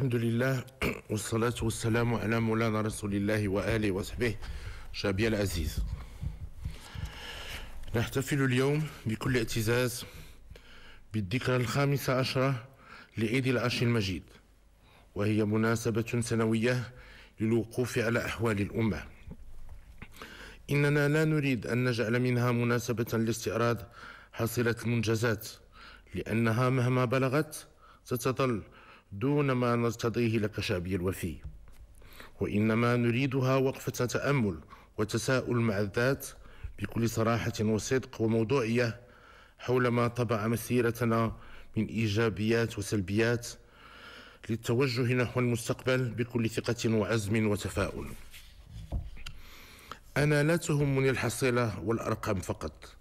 الحمد لله والصلاة والسلام على مولانا رسول الله وآله وصحبه شعبي العزيز نحتفل اليوم بكل اعتزاز بالذكرى الخامسة عشرة لعيد العرش المجيد وهي مناسبة سنوية للوقوف على أحوال الأمة إننا لا نريد أن نجعل منها مناسبة لاستعراض حصيلة المنجزات لأنها مهما بلغت ستظل دون ما نرتضيه لك شعبي الوفي وإنما نريدها وقفة تأمل وتساؤل مع الذات بكل صراحة وصدق وموضوعية حول ما طبع مسيرتنا من إيجابيات وسلبيات للتوجه نحو المستقبل بكل ثقة وعزم وتفاؤل أنا لا تهمني الحصيلة والأرقام فقط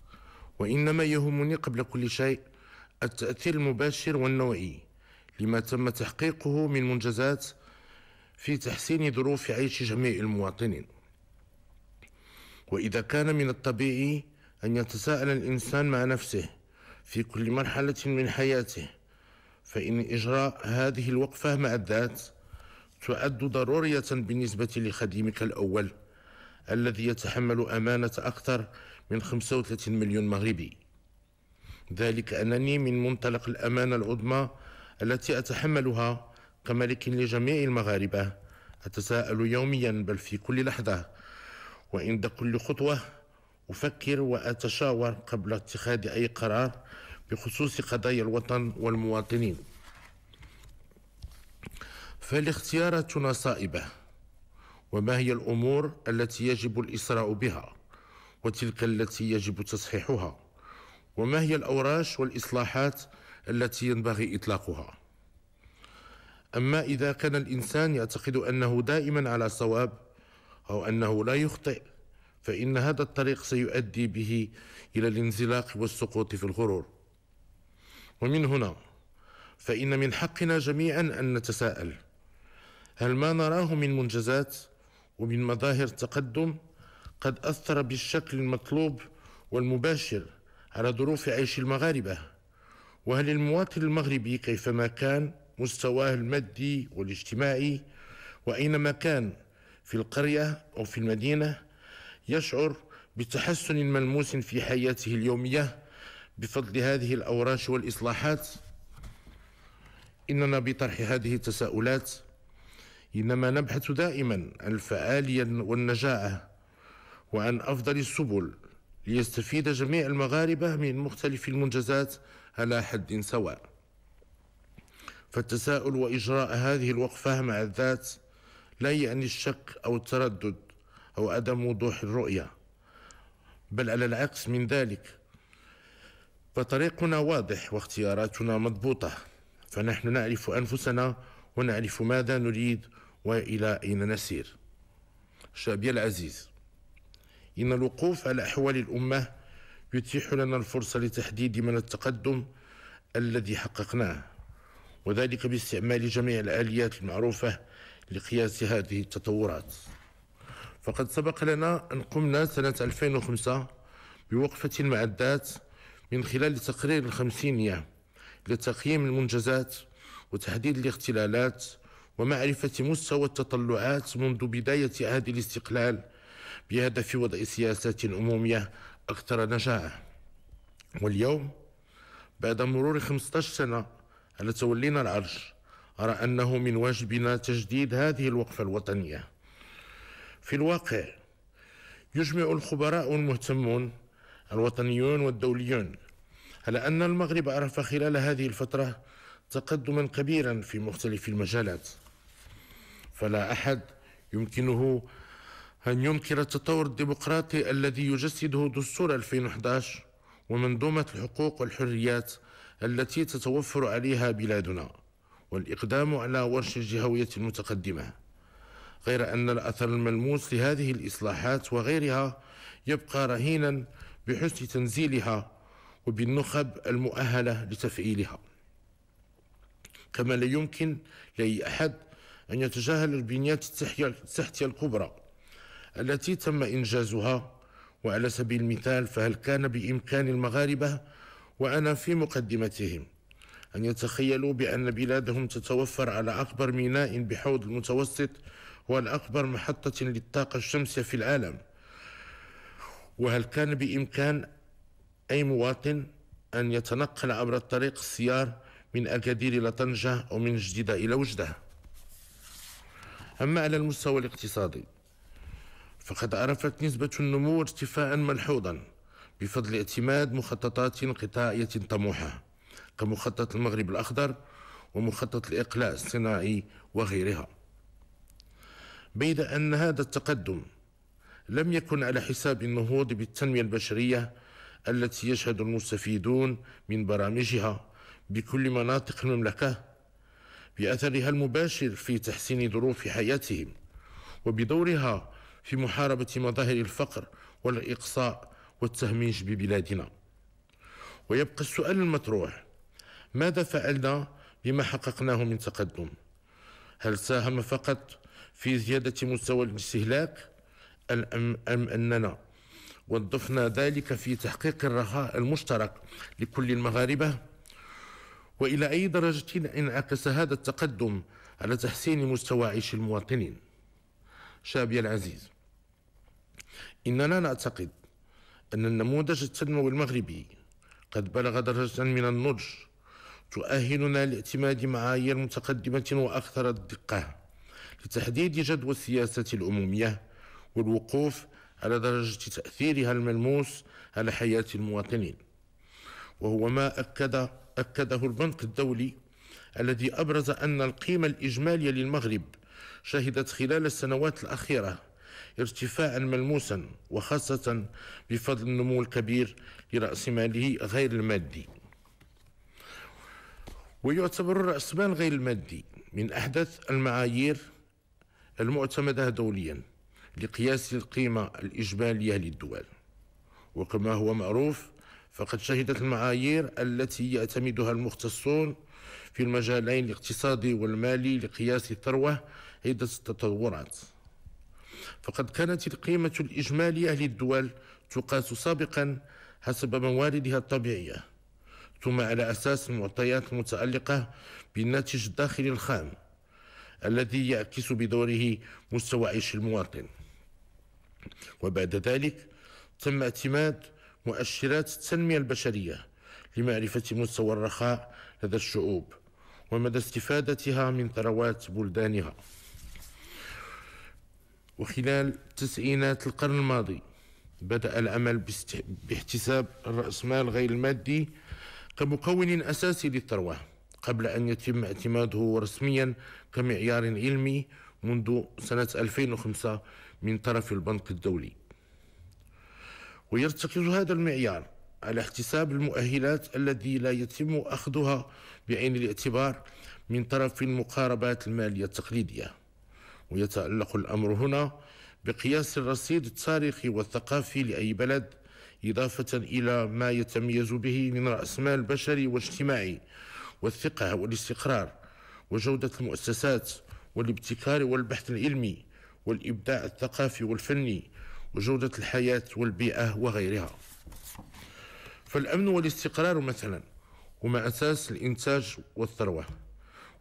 وإنما يهمني قبل كل شيء التأثير المباشر والنوعي لما تم تحقيقه من منجزات في تحسين ظروف عيش جميع المواطنين واذا كان من الطبيعي ان يتساءل الانسان مع نفسه في كل مرحله من حياته فان اجراء هذه الوقفه مع الذات تعد ضروريه بالنسبه لخديمك الاول الذي يتحمل امانه اكثر من 35 مليون مغربي ذلك انني من منطلق الامانه العظمى التي أتحملها كملك لجميع المغاربة أتساءل يوميا بل في كل لحظة وعند كل خطوة أفكر وأتشاور قبل اتخاذ أي قرار بخصوص قضايا الوطن والمواطنين فالاختياراتنا صائبة وما هي الأمور التي يجب الإسراء بها وتلك التي يجب تصحيحها وما هي الأوراش والإصلاحات التي ينبغي إطلاقها أما إذا كان الإنسان يعتقد أنه دائما على صواب أو أنه لا يخطئ فإن هذا الطريق سيؤدي به إلى الانزلاق والسقوط في الغرور ومن هنا فإن من حقنا جميعا أن نتساءل هل ما نراه من منجزات ومن مظاهر تقدم قد أثر بالشكل المطلوب والمباشر على ظروف عيش المغاربة وهل المواطن المغربي كيفما كان مستواه المادي والاجتماعي وأينما كان في القرية أو في المدينة يشعر بتحسن ملموس في حياته اليومية بفضل هذه الأوراش والإصلاحات إننا بطرح هذه التساؤلات إنما نبحث دائما عن الفعالية والنجاعة وعن أفضل السبل ليستفيد جميع المغاربة من مختلف المنجزات على حد سواء فالتساؤل وإجراء هذه الوقفة مع الذات لا يعني الشك أو التردد أو عدم وضوح الرؤية بل على العكس من ذلك فطريقنا واضح واختياراتنا مضبوطة فنحن نعرف أنفسنا ونعرف ماذا نريد وإلى أين نسير شابي العزيز إن الوقوف على أحوال الأمة يتيح لنا الفرصة لتحديد من التقدم الذي حققناه وذلك باستعمال جميع الآليات المعروفة لقياس هذه التطورات فقد سبق لنا أن قمنا سنة 2005 بوقفة المعدات من خلال تقرير الخمسينية لتقييم المنجزات وتحديد الاختلالات ومعرفة مستوى التطلعات منذ بداية عهد الاستقلال بهدف وضع سياسات عمومية أكثر نجاعة واليوم بعد مرور 15 سنة على تولينا العرش أرى أنه من واجبنا تجديد هذه الوقفة الوطنية في الواقع يجمع الخبراء والمهتمون الوطنيون والدوليون على أن المغرب عرف خلال هذه الفترة تقدما كبيرا في مختلف المجالات فلا أحد يمكنه أن ينكر التطور الديمقراطي الذي يجسده دستور 2011 ومنظومة الحقوق والحريات التي تتوفر عليها بلادنا والإقدام على ورش الجهوية المتقدمة غير أن الأثر الملموس لهذه الإصلاحات وغيرها يبقى رهينا بحسن تنزيلها وبالنخب المؤهلة لتفعيلها كما لا يمكن لأي أحد أن يتجاهل البنيات التحتية الكبرى التي تم إنجازها وعلى سبيل المثال فهل كان بإمكان المغاربة وأنا في مقدمتهم أن يتخيلوا بأن بلادهم تتوفر على أكبر ميناء بحوض المتوسط والأكبر محطة للطاقة الشمسية في العالم وهل كان بإمكان أي مواطن أن يتنقل عبر الطريق السيار من أكادير إلى طنجة أو من جديدة إلى وجدة أما على المستوى الاقتصادي فقد عرفت نسبة النمو ارتفاعا ملحوظا بفضل اعتماد مخططات قطاعية طموحة كمخطط المغرب الأخضر ومخطط الإقلاع الصناعي وغيرها بيد أن هذا التقدم لم يكن على حساب النهوض بالتنمية البشرية التي يشهد المستفيدون من برامجها بكل مناطق المملكة بأثرها المباشر في تحسين ظروف حياتهم وبدورها في محاربة مظاهر الفقر والإقصاء والتهميش ببلادنا ويبقى السؤال المطروح ماذا فعلنا بما حققناه من تقدم هل ساهم فقط في زيادة مستوى الاستهلاك أم أننا وظفنا ذلك في تحقيق الرخاء المشترك لكل المغاربة وإلى أي درجة انعكس هذا التقدم على تحسين مستوى عيش المواطنين شابي العزيز إننا نعتقد أن النموذج التنموي المغربي قد بلغ درجة من النضج تؤهلنا لاعتماد معايير متقدمة وأكثر دقة لتحديد جدوى السياسة الأمومية والوقوف على درجة تأثيرها الملموس على حياة المواطنين وهو ما أكد أكده البنك الدولي الذي أبرز أن القيمة الإجمالية للمغرب شهدت خلال السنوات الأخيرة ارتفاعا ملموسا وخاصة بفضل النمو الكبير لرأس ماله غير المادي ويعتبر رأس مال غير المادي من أحدث المعايير المعتمدة دوليا لقياس القيمة الإجمالية للدول وكما هو معروف فقد شهدت المعايير التي يعتمدها المختصون في المجالين الاقتصادي والمالي لقياس الثروة عدة تطورات فقد كانت القيمة الإجمالية للدول تقاس سابقا حسب مواردها الطبيعية ثم على أساس المعطيات المتعلقة بالناتج الداخلي الخام الذي يعكس بدوره مستوى عيش المواطن وبعد ذلك تم اعتماد مؤشرات التنمية البشرية لمعرفة مستوى الرخاء لدى الشعوب ومدى استفادتها من ثروات بلدانها وخلال تسعينات القرن الماضي بدأ العمل باحتساب الرأسمال غير المادي كمكون أساسي للثروة قبل أن يتم اعتماده رسميا كمعيار علمي منذ سنة 2005 من طرف البنك الدولي ويرتكز هذا المعيار على احتساب المؤهلات الذي لا يتم أخذها بعين الاعتبار من طرف المقاربات المالية التقليدية ويتألق الأمر هنا بقياس الرصيد التاريخي والثقافي لأي بلد إضافة إلى ما يتميز به من رأس مال بشري واجتماعي والثقة والاستقرار وجودة المؤسسات والابتكار والبحث العلمي والإبداع الثقافي والفني وجودة الحياة والبيئة وغيرها فالأمن والاستقرار مثلا هما أساس الإنتاج والثروة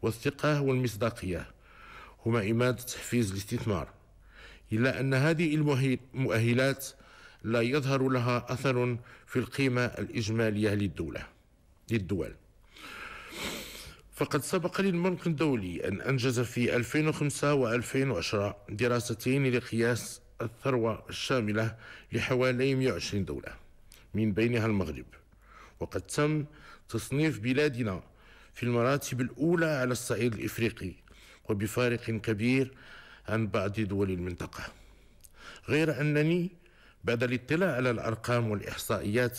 والثقة والمصداقية هما إمادة تحفيز الاستثمار إلا أن هذه المؤهلات لا يظهر لها أثر في القيمة الإجمالية للدولة للدول فقد سبق للبنك الدولي أن أنجز في 2005 و2010 دراستين لقياس الثروة الشاملة لحوالي 120 دولة من بينها المغرب وقد تم تصنيف بلادنا في المراتب الأولى على الصعيد الإفريقي وبفارق كبير عن بعض دول المنطقة غير أنني بعد الاطلاع على الأرقام والإحصائيات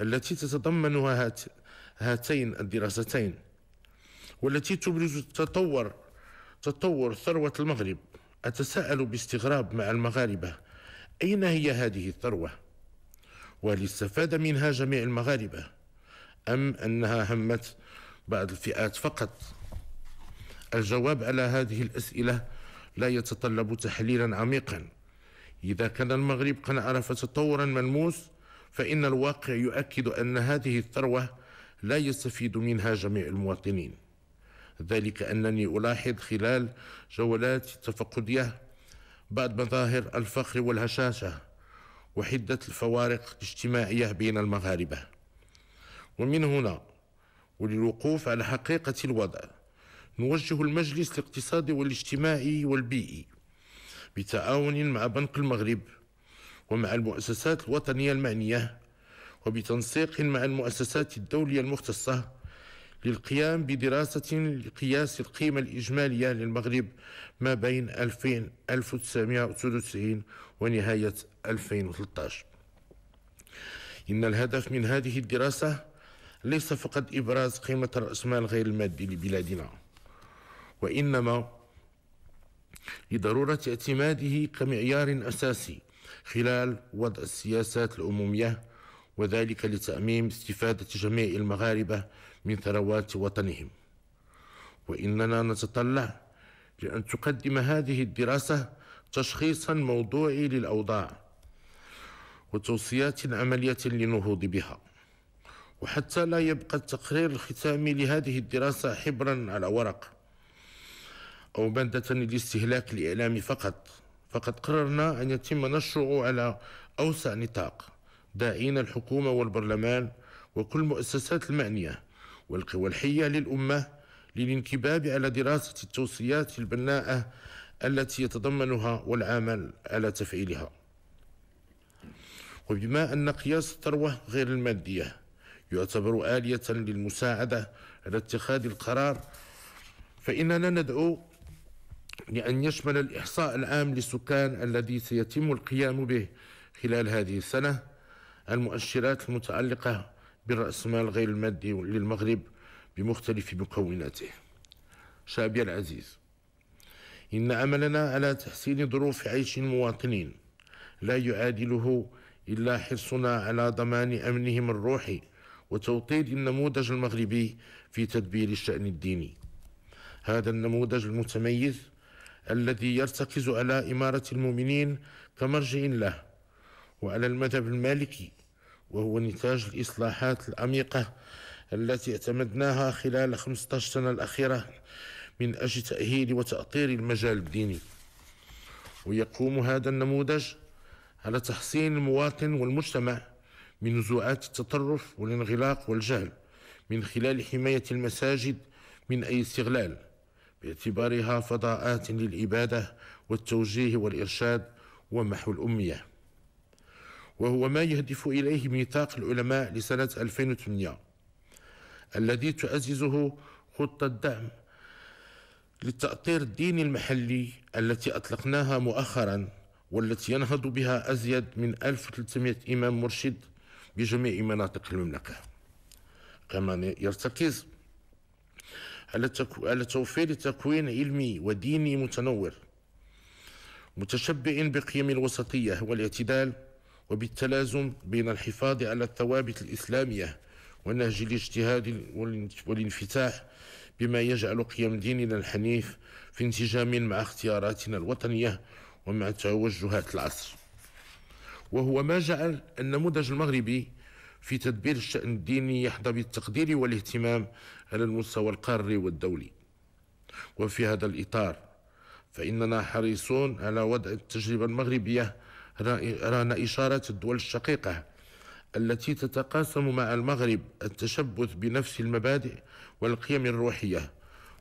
التي تتضمنها هات هاتين الدراستين والتي تبرز تطور تطور ثروة المغرب أتساءل باستغراب مع المغاربة أين هي هذه الثروة؟ وهل استفاد منها جميع المغاربة أم أنها همت بعض الفئات فقط؟ الجواب على هذه الأسئلة لا يتطلب تحليلا عميقا إذا كان المغرب قد عرف تطورا ملموس فإن الواقع يؤكد أن هذه الثروة لا يستفيد منها جميع المواطنين ذلك أنني ألاحظ خلال جولات التفقدية بعض مظاهر الفخر والهشاشة وحدة الفوارق الاجتماعية بين المغاربة ومن هنا وللوقوف على حقيقة الوضع نوجه المجلس الاقتصادي والاجتماعي والبيئي بتعاون مع بنك المغرب ومع المؤسسات الوطنية المعنية وبتنسيق مع المؤسسات الدولية المختصة للقيام بدراسة لقياس القيمة الإجمالية للمغرب ما بين 2000 1993 ونهاية 2013 إن الهدف من هذه الدراسة ليس فقط إبراز قيمة الرأسمال غير المادي لبلادنا وإنما لضرورة اعتماده كمعيار أساسي خلال وضع السياسات العمومية وذلك لتأميم استفادة جميع المغاربة من ثروات وطنهم وإننا نتطلع لأن تقدم هذه الدراسة تشخيصا موضوعي للأوضاع وتوصيات عملية للنهوض بها وحتى لا يبقى التقرير الختامي لهذه الدراسة حبرا على ورق أو مادة للاستهلاك الإعلامي فقط فقد قررنا أن يتم نشره على أوسع نطاق داعين الحكومة والبرلمان وكل مؤسسات المعنية والقوى الحية للأمة للانكباب على دراسة التوصيات البناءة التي يتضمنها والعمل على تفعيلها وبما أن قياس الثروة غير المادية يعتبر آلية للمساعدة على اتخاذ القرار فإننا ندعو لأن يشمل الإحصاء العام للسكان الذي سيتم القيام به خلال هذه السنة المؤشرات المتعلقة بالرأسمال غير المادي للمغرب بمختلف مكوناته شعبي العزيز إن عملنا على تحسين ظروف عيش المواطنين لا يعادله إلا حرصنا على ضمان أمنهم الروحي وتوطيد النموذج المغربي في تدبير الشأن الديني هذا النموذج المتميز الذي يرتكز على إمارة المؤمنين كمرجع له وعلى المذهب المالكي وهو نتاج الإصلاحات العميقة التي اعتمدناها خلال 15 سنة الأخيرة من أجل تأهيل وتأطير المجال الديني ويقوم هذا النموذج على تحصين المواطن والمجتمع من نزوعات التطرف والانغلاق والجهل من خلال حماية المساجد من أي استغلال باعتبارها فضاءات للإبادة والتوجيه والإرشاد ومحو الأمية وهو ما يهدف إليه ميثاق العلماء لسنة 2008 الذي تعززه خطة الدعم للتأطير الديني المحلي التي أطلقناها مؤخرا والتي ينهض بها أزيد من 1300 إمام مرشد بجميع مناطق المملكة كما يرتكز على توفير تكوين علمي وديني متنور متشبع بقيم الوسطية والاعتدال وبالتلازم بين الحفاظ على الثوابت الإسلامية ونهج الاجتهاد والانفتاح بما يجعل قيم ديننا الحنيف في انسجام مع اختياراتنا الوطنية ومع توجهات العصر وهو ما جعل النموذج المغربي في تدبير الشأن الديني يحظى بالتقدير والاهتمام على المستوى القاري والدولي وفي هذا الإطار فإننا حريصون على وضع التجربة المغربية رأنا إشارة الدول الشقيقة التي تتقاسم مع المغرب التشبث بنفس المبادئ والقيم الروحية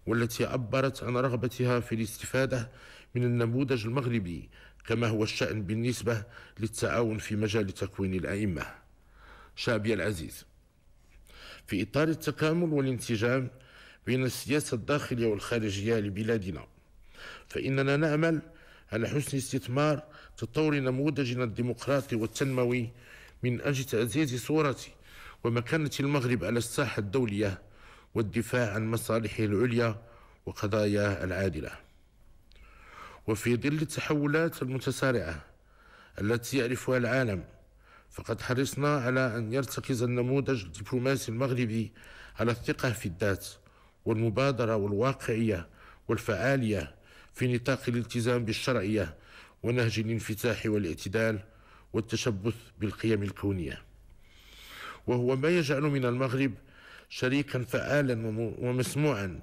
والتي عبرت عن رغبتها في الاستفادة من النموذج المغربي كما هو الشأن بالنسبة للتعاون في مجال تكوين الأئمة شابي العزيز في إطار التكامل والانسجام بين السياسة الداخلية والخارجية لبلادنا فإننا نأمل على حسن استثمار تطور نموذجنا الديمقراطي والتنموي من أجل تعزيز صورة ومكانة المغرب على الساحة الدولية والدفاع عن مصالحه العليا وقضاياه العادلة وفي ظل التحولات المتسارعة التي يعرفها العالم فقد حرصنا على أن يرتكز النموذج الدبلوماسي المغربي على الثقة في الذات والمبادرة والواقعية والفعالية في نطاق الالتزام بالشرعية ونهج الانفتاح والاعتدال والتشبث بالقيم الكونية وهو ما يجعل من المغرب شريكا فعالا ومسموعا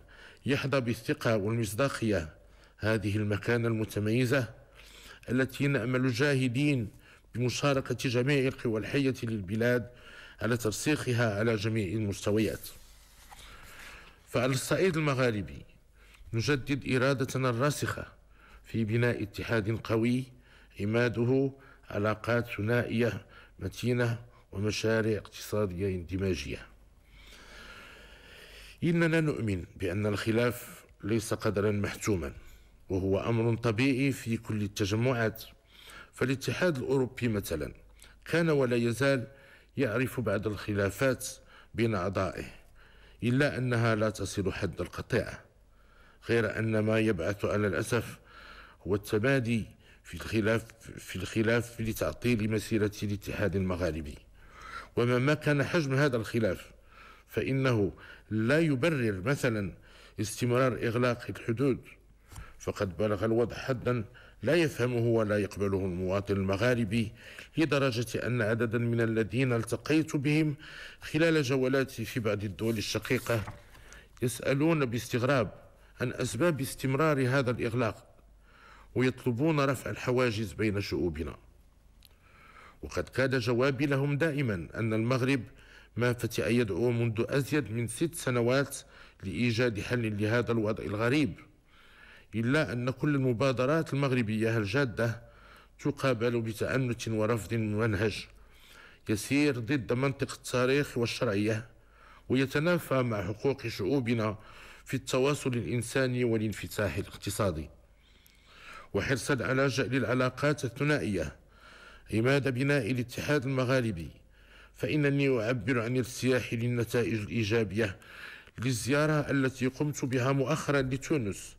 يحظى بالثقة والمصداقية هذه المكانة المتميزة التي نأمل جاهدين بمشاركة جميع القوى الحية للبلاد على ترسيخها على جميع المستويات فعلى الصعيد المغاربي نجدد إرادتنا الراسخة في بناء اتحاد قوي عماده علاقات ثنائية متينة ومشاريع اقتصادية اندماجية إننا نؤمن بأن الخلاف ليس قدرا محتوما وهو أمر طبيعي في كل التجمعات فالاتحاد الأوروبي مثلا كان ولا يزال يعرف بعض الخلافات بين أعضائه إلا أنها لا تصل حد القطيعة غير أن ما يبعث على الأسف هو التمادي في الخلاف في الخلاف لتعطيل مسيرة الاتحاد المغاربي ومهما كان حجم هذا الخلاف فإنه لا يبرر مثلا استمرار إغلاق الحدود فقد بلغ الوضع حدا لا يفهمه ولا يقبله المواطن المغاربي لدرجة أن عددا من الذين التقيت بهم خلال جولاتي في بعض الدول الشقيقة يسألون باستغراب عن أسباب استمرار هذا الإغلاق ويطلبون رفع الحواجز بين شعوبنا وقد كاد جوابي لهم دائما أن المغرب ما فتئ يدعو منذ أزيد من ست سنوات لإيجاد حل لهذا الوضع الغريب إلا أن كل المبادرات المغربية الجادة تقابل بتأنت ورفض منهج يسير ضد منطق التاريخ والشرعية ويتنافى مع حقوق شعوبنا في التواصل الإنساني والانفتاح الاقتصادي وحرصا على جعل العلاقات الثنائية عماد بناء الاتحاد المغاربي فإنني أعبر عن ارتياحي للنتائج الإيجابية للزيارة التي قمت بها مؤخرا لتونس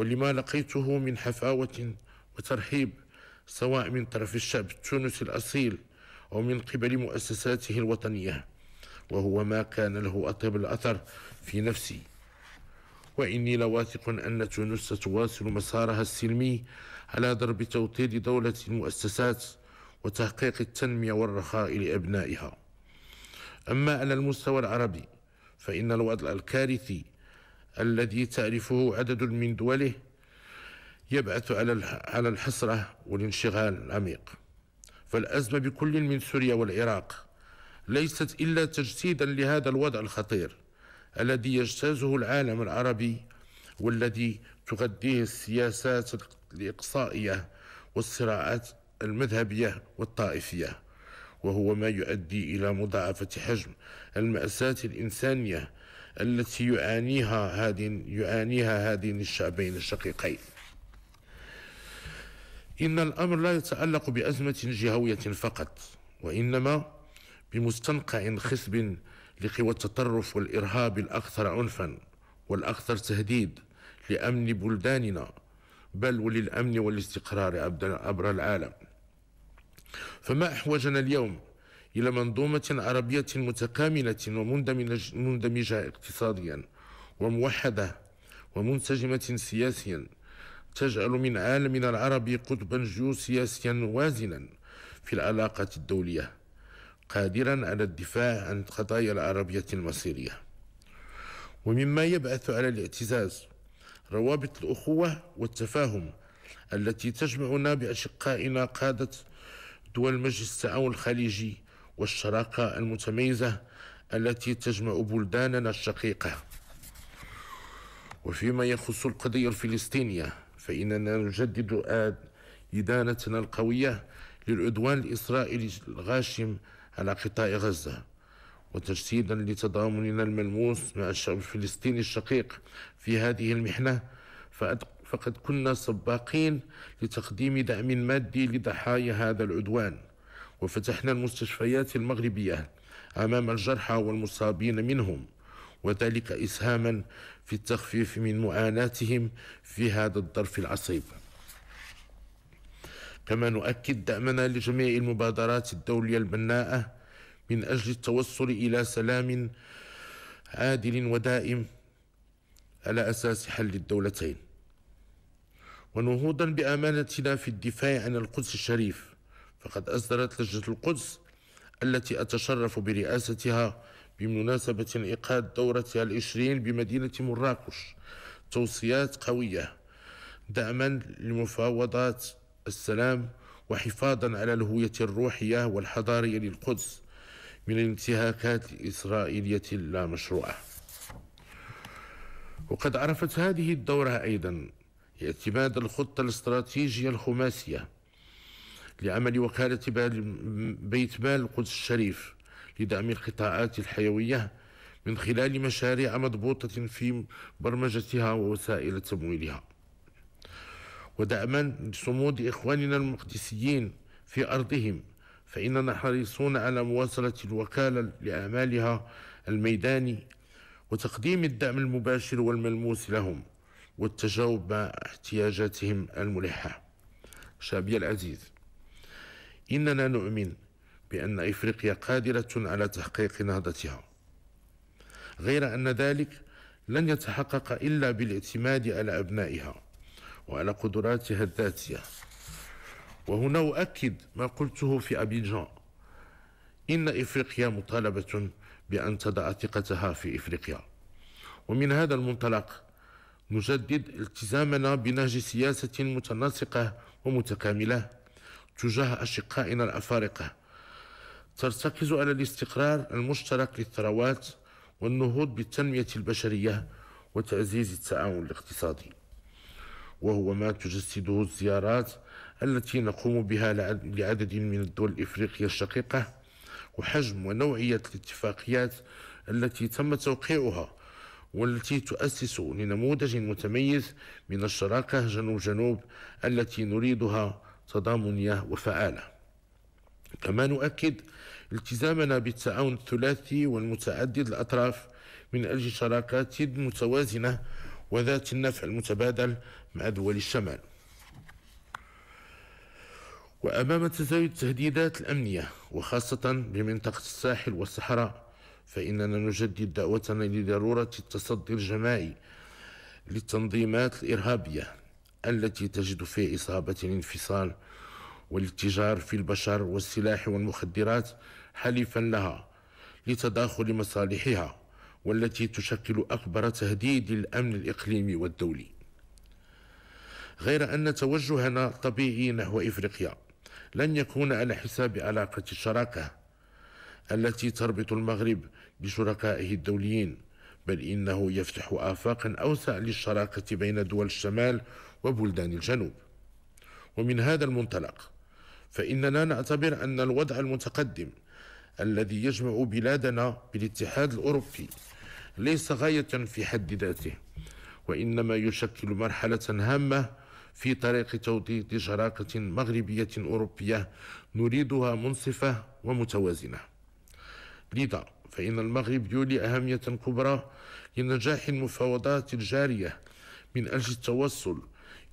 ولما لقيته من حفاوة وترحيب سواء من طرف الشعب التونسي الأصيل أو من قبل مؤسساته الوطنية وهو ما كان له أطيب الأثر في نفسي وإني لواثق أن تونس ستواصل مسارها السلمي على ضرب توطيد دولة المؤسسات وتحقيق التنمية والرخاء لأبنائها أما على المستوى العربي فإن الوضع الكارثي الذي تعرفه عدد من دوله يبعث على على الحسرة والانشغال العميق فالأزمة بكل من سوريا والعراق ليست إلا تجسيدا لهذا الوضع الخطير الذي يجتازه العالم العربي والذي تغذيه السياسات الإقصائية والصراعات المذهبية والطائفية وهو ما يؤدي إلى مضاعفة حجم المأساة الإنسانية التي يعانيها هذه يعانيها هذين الشعبين الشقيقين إن الأمر لا يتعلق بأزمة جهوية فقط وإنما بمستنقع خصب لقوى التطرف والإرهاب الأكثر عنفا والأكثر تهديد لأمن بلداننا بل وللأمن والاستقرار عبر العالم فما أحوجنا اليوم إلى منظومة عربية متكاملة ومندمجة اقتصاديا وموحدة ومنسجمة سياسيا تجعل من عالمنا العربي قطبا جيوسياسيا وازنا في العلاقات الدولية قادرا على الدفاع عن قضايا العربية المصيرية ومما يبعث على الاعتزاز روابط الأخوة والتفاهم التي تجمعنا بأشقائنا قادة دول مجلس التعاون الخليجي والشراكة المتميزة التي تجمع بلداننا الشقيقة وفيما يخص القضية الفلسطينية فإننا نجدد إدانتنا القوية للعدوان الإسرائيلي الغاشم على قطاع غزة وتجسيدا لتضامننا الملموس مع الشعب الفلسطيني الشقيق في هذه المحنة فقد كنا سباقين لتقديم دعم مادي لضحايا هذا العدوان وفتحنا المستشفيات المغربية أمام الجرحى والمصابين منهم وذلك إسهاما في التخفيف من معاناتهم في هذا الظرف العصيب كما نؤكد دعمنا لجميع المبادرات الدولية البناءة من أجل التوصل إلى سلام عادل ودائم على أساس حل الدولتين ونهوضا بأمانتنا في الدفاع عن القدس الشريف فقد أصدرت لجنة القدس التي أتشرف برئاستها بمناسبة انعقاد دورتها العشرين بمدينة مراكش توصيات قوية دعما لمفاوضات السلام وحفاظا على الهوية الروحية والحضارية للقدس من الانتهاكات الإسرائيلية اللامشروعة وقد عرفت هذه الدورة أيضا اعتماد الخطة الاستراتيجية الخماسية لعمل وكالة بيت مال القدس الشريف لدعم القطاعات الحيوية من خلال مشاريع مضبوطة في برمجتها ووسائل تمويلها ودعما لصمود إخواننا المقدسيين في أرضهم فإننا حريصون على مواصلة الوكالة لأعمالها الميداني وتقديم الدعم المباشر والملموس لهم والتجاوب مع احتياجاتهم الملحة شعبي العزيز إننا نؤمن بأن إفريقيا قادرة على تحقيق نهضتها غير أن ذلك لن يتحقق إلا بالاعتماد على أبنائها وعلى قدراتها الذاتية وهنا أؤكد ما قلته في أبيجان إن إفريقيا مطالبة بأن تضع ثقتها في إفريقيا ومن هذا المنطلق نجدد التزامنا بنهج سياسة متناسقة ومتكاملة تجاه أشقائنا الأفارقة ترتكز على الاستقرار المشترك للثروات والنهوض بالتنمية البشرية وتعزيز التعاون الاقتصادي وهو ما تجسده الزيارات التي نقوم بها لعدد من الدول الإفريقية الشقيقة وحجم ونوعية الاتفاقيات التي تم توقيعها والتي تؤسس لنموذج متميز من الشراكة جنوب جنوب التي نريدها تضامنية وفعالة كما نؤكد التزامنا بالتعاون الثلاثي والمتعدد الأطراف من أجل شراكات متوازنة وذات النفع المتبادل مع دول الشمال وأمام تزايد التهديدات الأمنية وخاصة بمنطقة الساحل والصحراء فإننا نجدد دعوتنا لضرورة التصدي الجماعي للتنظيمات الإرهابية التي تجد في إصابة الانفصال والاتجار في البشر والسلاح والمخدرات حليفا لها لتداخل مصالحها والتي تشكل أكبر تهديد للأمن الإقليمي والدولي غير أن توجهنا الطبيعي نحو إفريقيا لن يكون على حساب علاقة الشراكة التي تربط المغرب بشركائه الدوليين بل إنه يفتح آفاقا أوسع للشراكة بين دول الشمال وبلدان الجنوب ومن هذا المنطلق فإننا نعتبر أن الوضع المتقدم الذي يجمع بلادنا بالاتحاد الأوروبي ليس غاية في حد ذاته وإنما يشكل مرحلة هامة في طريق توطيد شراكة مغربية أوروبية نريدها منصفة ومتوازنة لذا فإن المغرب يولي أهمية كبرى لنجاح المفاوضات الجارية من أجل التوصل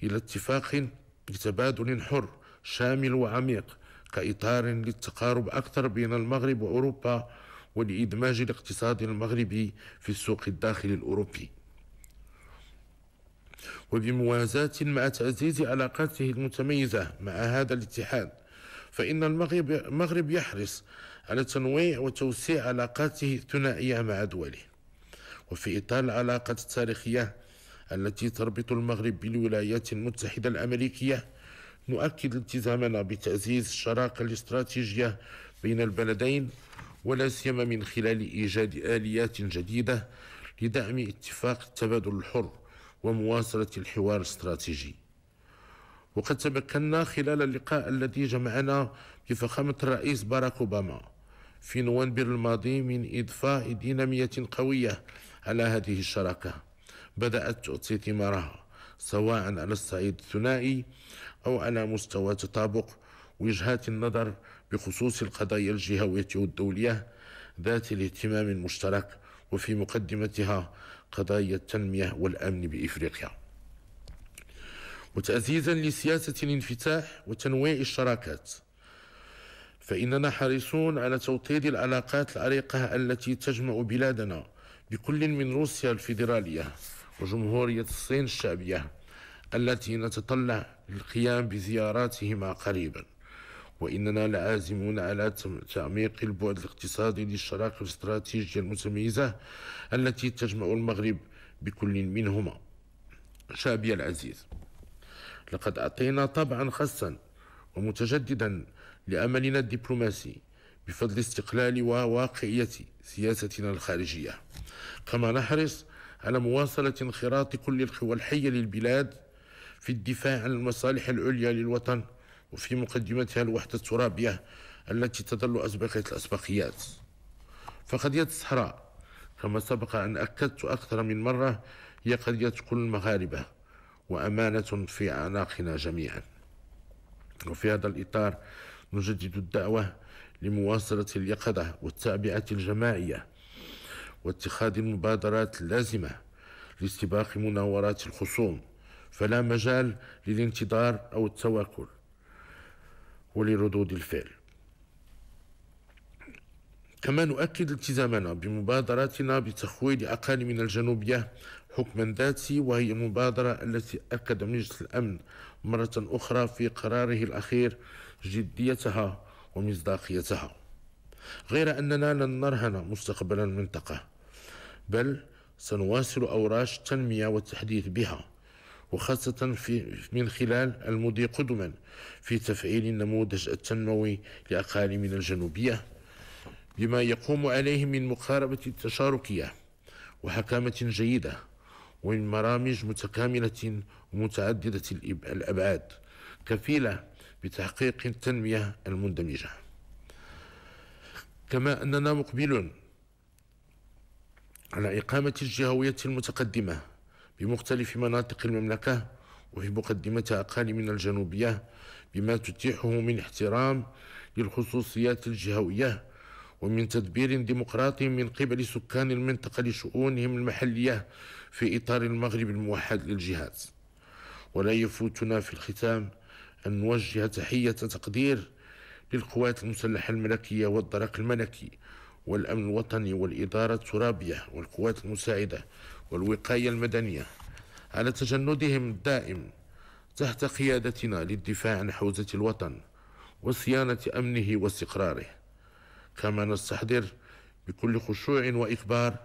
إلى اتفاق بتبادل حر شامل وعميق كإطار للتقارب أكثر بين المغرب وأوروبا ولإدماج الاقتصاد المغربي في السوق الداخلي الأوروبي وبموازاة مع تعزيز علاقاته المتميزة مع هذا الاتحاد فإن المغرب, المغرب يحرص على تنويع وتوسيع علاقاته الثنائية مع دوله وفي إطار العلاقات التاريخية التي تربط المغرب بالولايات المتحدة الأمريكية نؤكد التزامنا بتعزيز الشراكة الاستراتيجية بين البلدين ولا سيما من خلال إيجاد آليات جديدة لدعم اتفاق التبادل الحر ومواصلة الحوار الاستراتيجي وقد تمكنا خلال اللقاء الذي جمعنا بفخامة الرئيس باراك أوباما في نوفمبر الماضي من إضفاء دينامية قوية على هذه الشراكة بدأت تعطي ثمارها سواء على الصعيد الثنائي أو على مستوى تطابق وجهات النظر بخصوص القضايا الجهوية والدولية ذات الاهتمام المشترك وفي مقدمتها قضايا التنمية والأمن بإفريقيا وتعزيزا لسياسة الانفتاح وتنويع الشراكات فإننا حريصون على توطيد العلاقات العريقة التي تجمع بلادنا بكل من روسيا الفيدرالية وجمهورية الصين الشعبية التي نتطلع للقيام بزياراتهما قريبا وإننا لعازمون على تعميق البعد الاقتصادي للشراكة الاستراتيجية المتميزة التي تجمع المغرب بكل منهما شعبي العزيز لقد أعطينا طبعا خاصا ومتجددا لأملنا الدبلوماسي بفضل استقلال وواقعية سياستنا الخارجية كما نحرص على مواصلة انخراط كل القوى الحية للبلاد في الدفاع عن المصالح العليا للوطن وفي مقدمتها الوحدة الترابية التي تظل أسبقية الأسبقيات فقضية الصحراء كما سبق أن أكدت أكثر من مرة هي قضية كل المغاربة وأمانة في أعناقنا جميعا وفي هذا الإطار نجدد الدعوة لمواصلة اليقظة والتعبئة الجماعية واتخاذ المبادرات اللازمة لاستباق مناورات الخصوم فلا مجال للانتظار أو التواكل ولردود الفعل كما نؤكد التزامنا بمبادراتنا بتخويض أقاليمنا الجنوبية حكما ذاتي وهي المبادرة التي أكد مجلس الأمن مرة أخرى في قراره الأخير جديتها ومصداقيتها غير أننا لن نرهن مستقبل المنطقة بل سنواصل أوراش التنمية والتحديث بها وخاصة في من خلال المضي قدما في تفعيل النموذج التنموي لأقاليمنا الجنوبية بما يقوم عليه من مقاربة التشاركية وحكامة جيدة ومن برامج متكاملة ومتعددة الأبعاد كفيلة بتحقيق التنمية المندمجة كما أننا مقبلون على إقامة الجهوية المتقدمة بمختلف مناطق المملكة وفي مقدمة أقاليمنا الجنوبية بما تتيحه من احترام للخصوصيات الجهوية ومن تدبير ديمقراطي من قبل سكان المنطقة لشؤونهم المحلية في إطار المغرب الموحد للجهات ولا يفوتنا في الختام أن نوجه تحية تقدير للقوات المسلحة الملكية والدرك الملكي والأمن الوطني والإدارة الترابية والقوات المساعدة والوقاية المدنية على تجندهم الدائم تحت قيادتنا للدفاع عن حوزة الوطن وصيانة أمنه واستقراره كما نستحضر بكل خشوع وإكبار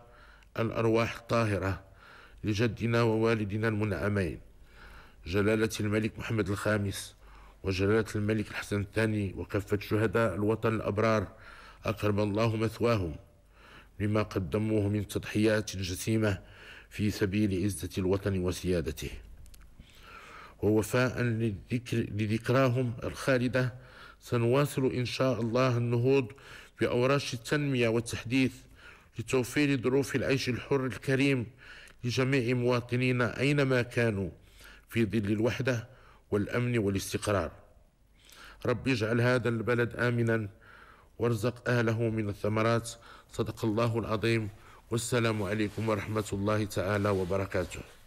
الأرواح الطاهرة لجدنا ووالدنا المنعمين جلالة الملك محمد الخامس وجلالة الملك الحسن الثاني وكافة شهداء الوطن الأبرار أكرم الله مثواهم لما قدموه من تضحيات جسيمة في سبيل عزة الوطن وسيادته ووفاء لذكر لذكراهم الخالدة سنواصل إن شاء الله النهوض بأوراش التنمية والتحديث لتوفير ظروف العيش الحر الكريم لجميع مواطنينا أينما كانوا في ظل الوحدة والأمن والاستقرار رب اجعل هذا البلد آمنا وارزق أهله من الثمرات صدق الله العظيم والسلام عليكم ورحمة الله تعالى وبركاته